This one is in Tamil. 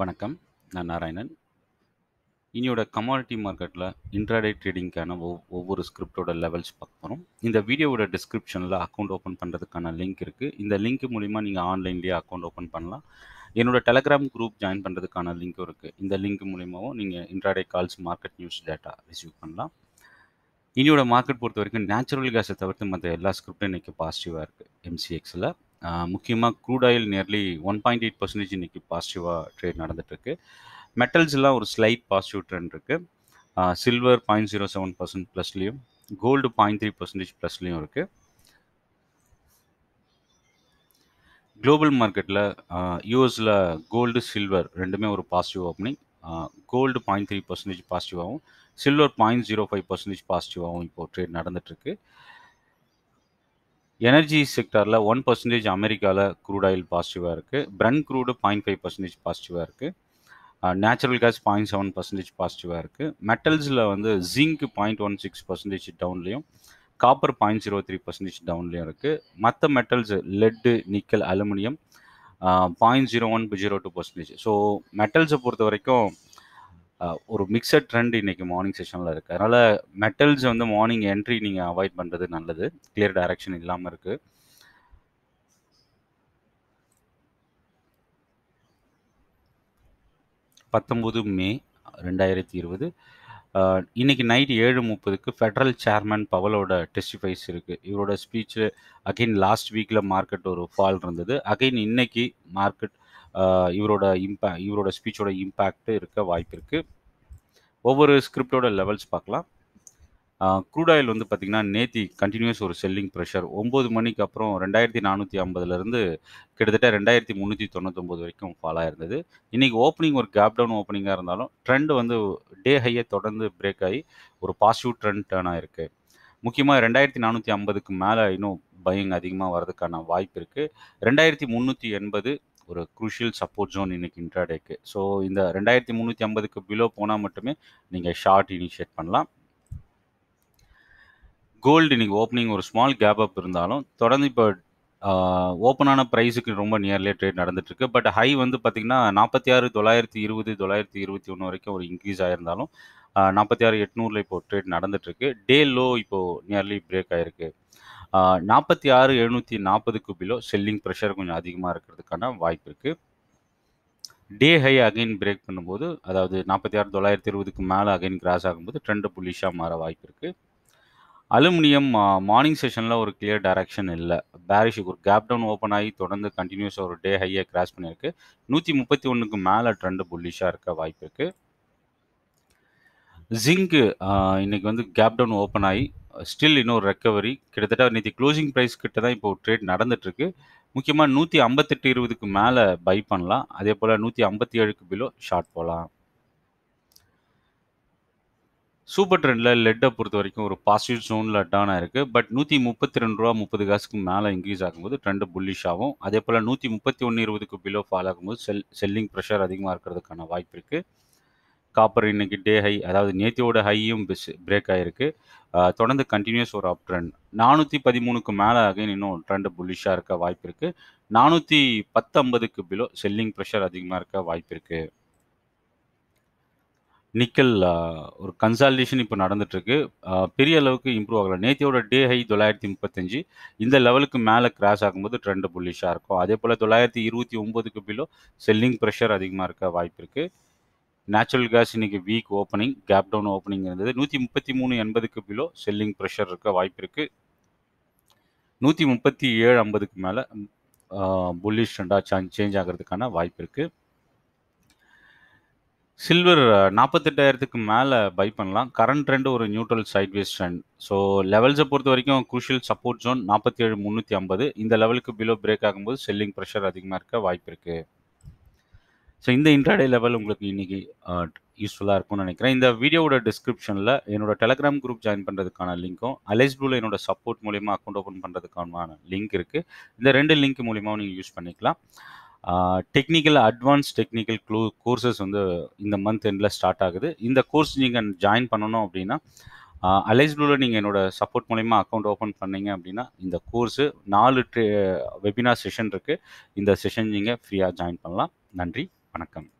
வணக்கம் நான் நாராயணன் இனியோட கமாடிட்டி மார்க்கெட்டில் இன்ட்ராடே ட்ரேடிங்க்கான ஒவ் ஒவ்வொரு ஸ்கிரிப்டோட லெவல்ஸ் பார்க்க போகிறோம் இந்த வீடியோவோட டிஸ்கிரிப்ஷனில் அக்கௌண்ட் ஓப்பன் பண்ணுறதுக்கான லிங்க் இருக்குது இந்த லிங்க் மூலிமா நீங்கள் ஆன்லைன்லேயே அக்கௌண்ட் ஓப்பன் பண்ணலாம் என்னோட டெலகிராம் குரூப் ஜாயின் பண்ணுறதுக்கான லிங்க்கும் இருக்குது இந்த லிங்க் மூலிமாவும் நீங்கள் intraday calls market news data receive பண்ணலாம் இனியோட மார்க்கெட் பொறுத்த வரைக்கும் நேச்சுரல் கேஸை தவிர்த்து மற்ற எல்லா ஸ்கிரிப்டும் இன்றைக்கி பாசிட்டிவாக இருக்குது எம்சிஎக்ஸில் முக்கியமாக crude oil nearly one point eight percentage இன்றைக்கி பாசிட்டிவாக ட்ரேட் நடந்துட்டுருக்கு மெட்டல்ஸ்லாம் ஒரு ஸ்லைட் பாசிட்டிவ் ட்ரெண்ட் இருக்குது silver point zero seven percent ப்ளஸ்லேயும் கோல்டு பாயிண்ட் த்ரீ பர்சன்டேஜ் ப்ளஸ்லேயும் இருக்குது குளோபல் மார்க்கெட்டில் யூஎஸில் கோல்டு சில்வர் ரெண்டுமே ஒரு positive opening gold point three percentage பாசிட்டிவாகவும் silver point zero five percentage பாசிட்டிவாகவும் இப்போது ட்ரேட் நடந்துகிட்ருக்கு எனர்ஜி செக்டாரில் ஒன் பர்சன்டேஜ் அமெரிக்காவில் க்ரூட் ஆயில் பாசிட்டிவாக இருக்குது Brent crude point five percentage பாசிட்டிவாக இருக்குது natural gas point seven percentage பாசிட்டிவாக இருக்குது மெட்டல்ஸில் வந்து zinc point one six percentage டவுன்லேயும் copper point zero three percentage டவுன்லேயும் இருக்குது மற்ற metals lead nickel aluminium point zero one zero two percentage so மெட்டல்ஸை பொறுத்த வரைக்கும் ஒரு மிக்சட் ட்ரெண்ட் இன்னைக்கு மார்னிங் செஷனில் இருக்கு அதனால் மெட்டல்ஸ் வந்து மார்னிங் என்ட்ரி நீங்கள் அவாய்ட் பண்ணுறது நல்லது கிளியர் டைரக்ஷன் இல்லாமல் இருக்குது பத்தொம்போது மே ரெண்டாயிரத்தி இருபது இன்றைக்கி நைட் ஏழு முப்பதுக்கு ஃபெடரல் சேர்மன் பவலோட டெஸ்டிஃபைஸ் இருக்குது இவரோட ஸ்பீச்சு அகெயின் லாஸ்ட் வீக்கில் மார்க்கெட் ஒரு ஃபால் இருந்தது அகெயின் இன்னைக்கு மார்க்கெட் இவரோட இம்பே இவரோட ஸ்பீச்சோட இம்பேக்ட் இருக்க வாய்ப்பு இருக்குது ஒவ்வொரு ஸ்கிரிப்டோட லெவல்ஸ் பார்க்கலாம் க்ரூட் ஆயில் வந்து பார்த்திங்கன்னா நேத்தி கண்டினியூஸ் ஒரு செல்லிங் ப்ரெஷர் ஒம்பது மணிக்கு அப்புறம் ரெண்டாயிரத்தி நானூற்றி ஐம்பதுலேருந்து கிட்டத்தட்ட ரெண்டாயிரத்தி முந்நூற்றி தொண்ணூத்தொம்பது வரைக்கும் ஃபாலாக இருந்தது இன்றைக்கி ஓப்பனிங் ஒரு கேப் டவுன் ஓப்பனிங்காக இருந்தாலும் ட்ரெண்ட் வந்து டே ஹையை தொடர்ந்து பிரேக் ஆகி ஒரு பாசிட்டிவ் ட்ரெண்ட் டேர்னாக இருக்குது முக்கியமாக ரெண்டாயிரத்தி நானூற்றி ஐம்பதுக்கு மேலே இன்னும் பயங்க அதிகமாக வரதுக்கான வாய்ப்பு இருக்குது ரெண்டாயிரத்தி முந்நூற்றி எண்பது ஒரு குரூஷியல் சப்போர்ட் ஜோன் இன்றைக்கி இன்ட்ராடேக்கு ஸோ இந்த ரெண்டாயிரத்தி முந்நூற்றி ஐம்பதுக்கு பிலோ போனால் மட்டுமே நீங்கள் ஷார்ட் இனிஷியேட் பண்ணலாம் கோல்டு இன்னைக்கு ஓப்பனிங் ஒரு ஸ்மால் கேப் அப் இருந்தாலும் தொடர்ந்து இப்போ ஓப்பனான ப்ரைஸுக்கு ரொம்ப நியர்லி ட்ரேட் நடந்துட்டுருக்கு பட் ஹை வந்து பார்த்திங்கன்னா நாற்பத்தி ஆறு தொள்ளாயிரத்தி இருபது தொள்ளாயிரத்தி இருபத்தி ஒன்று வரைக்கும் ஒரு இன்க்ரீஸ் ஆயிருந்தாலும் நாற்பத்தி ஆறு எட்நூறில் இப்போ ட்ரேட் நடந்துட்டுருக்கு டே லோ இப்போது நியர்லி பிரேக் ஆகிருக்கு நாற்பத்தி ஆறு எழுநூற்றி நாற்பதுக்கு பிலோ செல்லிங் ப்ரெஷர் கொஞ்சம் அதிகமாக இருக்கிறதுக்கான வாய்ப்பு இருக்குது டே ஹை அகைன் பிரேக் பண்ணும்போது அதாவது நாற்பத்தி ஆறு தொள்ளாயிரத்தி இருபதுக்கு மேலே அகைன் கிராஸ் ஆகும்போது ட்ரெண்டு புள்ளிஷாக மாற வாய்ப்பு இருக்குது அலுமினியம் மார்னிங் செஷனில் ஒரு கிளியர் டைரக்ஷன் இல்லை பேரிஷுக்கு ஒரு கேப் டவுன் ஓப்பன் ஆகி தொடர்ந்து கண்டினியூஸாக ஒரு டே ஹையாக கிராஸ் பண்ணியிருக்கு நூற்றி முப்பத்தி ஒன்றுக்கு மேலே ட்ரெண்டு புல்லிஷாக இருக்க வாய்ப்பு இருக்குது ஜிங்கு இன்னைக்கு வந்து கேப் டவுன் ஓப்பன் ஆகி ஸ்டில் இன்னொரு ரெக்கவரி கிட்டத்தட்ட நேற்று க்ளோசிங் ப்ரைஸ் கிட்ட தான் இப்போ ட்ரேட் நடந்துட்டுருக்கு முக்கியமாக நூற்றி ஐம்பத்தெட்டு இருபதுக்கு மேலே பை பண்ணலாம் அதே போல் நூற்றி ஐம்பத்தி ஏழுக்கு பிலோ ஷார்ட் போகலாம் சூப்பர் ட்ரெண்டில் லெட்டை பொறுத்த வரைக்கும் ஒரு பாசிட்டிவ் ஜோனில் டானாக இருக்குது பட் நூற்றி முப்பத்தி ரெண்டு ரூபா முப்பது காசுக்கு மேலே இன்க்ரீஸ் ஆகும்போது ட்ரெண்டு புல்லிஷ் ஆகும் அதே போல் நூற்றி முப்பத்தி ஒன்று இருபதுக்கு பிலோ ஃபால் ஆகும்போது செல் செல்லிங் ப்ரெஷர் அதிகமாக இருக்கிறதுக்கான வாய்ப்பு இருக்குது காப்பர் இன்னைக்கு டே ஹை அதாவது நேத்தியோட ஹையும் பிஸ் பிரேக் ஆகிருக்கு தொடர்ந்து கண்டினியூஸ் ஒரு அப் ட்ரெண்ட் நானூற்றி பதிமூணுக்கு மேலே ஆகும் இன்னும் ட்ரெண்டு புல்லிஷாக இருக்க வாய்ப்பு இருக்குது நானூற்றி பத்து ஐம்பதுக்கு பிலோ செல்லிங் ப்ரெஷர் அதிகமாக இருக்க வாய்ப்பு இருக்குது நிக்கல் ஒரு கன்சாலிடேஷன் இப்போ நடந்துட்டுருக்கு பெரிய அளவுக்கு இம்ப்ரூவ் ஆகலை நேத்தியோட டே ஹை தொள்ளாயிரத்தி முப்பத்தஞ்சு இந்த லெவலுக்கு மேலே கிராஷ் ஆகும்போது ட்ரெண்ட் புல்லிஷாக இருக்கும் அதே போல் தொள்ளாயிரத்தி இருபத்தி ஒம்போதுக்கு பிலோ செல்லிங் ப்ரெஷர் அதிகமாக இருக்க வாய்ப்பு இருக்குது நேச்சுரல் கேஸ் இன்றைக்கி weak opening gap down opening இருந்தது நூற்றி முப்பத்தி மூணு எண்பதுக்கு பிலோ செல்லிங் ப்ரெஷர் இருக்க வாய்ப்பு இருக்குது நூற்றி முப்பத்தி ஏழு ஐம்பதுக்கு மேலே புல்லிஷ் ட்ரெண்டாக சேஞ்ச் ஆகிறதுக்கான வாய்ப்பு இருக்குது சில்வர் நாற்பத்தெட்டாயிரத்துக்கு மேலே பை பண்ணலாம் கரண்ட் ட்ரெண்ட் ஒரு நியூட்ரல் சைட்வேஸ் ட்ரெண்ட் ஸோ லெவல்ஸை பொறுத்த வரைக்கும் குரூஷியல் சப்போர்ட் ஜோன் நாற்பத்தி ஏழு முந்நூற்றி ஐம்பது இந்த லெவலுக்கு பிலோ பிரேக் ஆகும்போது செல்லிங் ப்ரெஷர் அதிகமாக இருக்க வாய்ப்பு இருக்குது ஸோ இந்த இன்ட்ராடே லெவல் உங்களுக்கு இன்றைக்கி யூஸ்ஃபுல்லாக இருக்கும்னு நினைக்கிறேன் இந்த வீடியோவோட டிஸ்கிரிப்ஷனில் என்னோட டெலகிராம் குரூப் ஜாயின் பண்ணுறதுக்கான லிங்க்கும் அலைஸ்புல என்னோட சப்போர்ட் மூலிமா அக்கௌண்ட் ஓப்பன் பண்ணுறதுக்கான லிங்க் இருக்குது இந்த ரெண்டு லிங்க் மூலிமா நீங்கள் யூஸ் பண்ணிக்கலாம் technical advance technical clue courses வந்து இந்த மந்த் எண்டில் ஸ்டார்ட் ஆகுது இந்த கோர்ஸ் நீங்கள் ஜாயின் பண்ணணும் அப்படின்னா அலைஸ் நீங்கள் என்னோடய சப்போர்ட் மூலிமா அக்கௌண்ட் ஓப்பன் பண்ணீங்க அப்படின்னா இந்த கோர்ஸு நாலு ட்ரே வெபினார் செஷன் இருக்குது இந்த செஷன் நீங்கள் ஃப்ரீயாக ஜாயின் பண்ணலாம் நன்றி வணக்கம்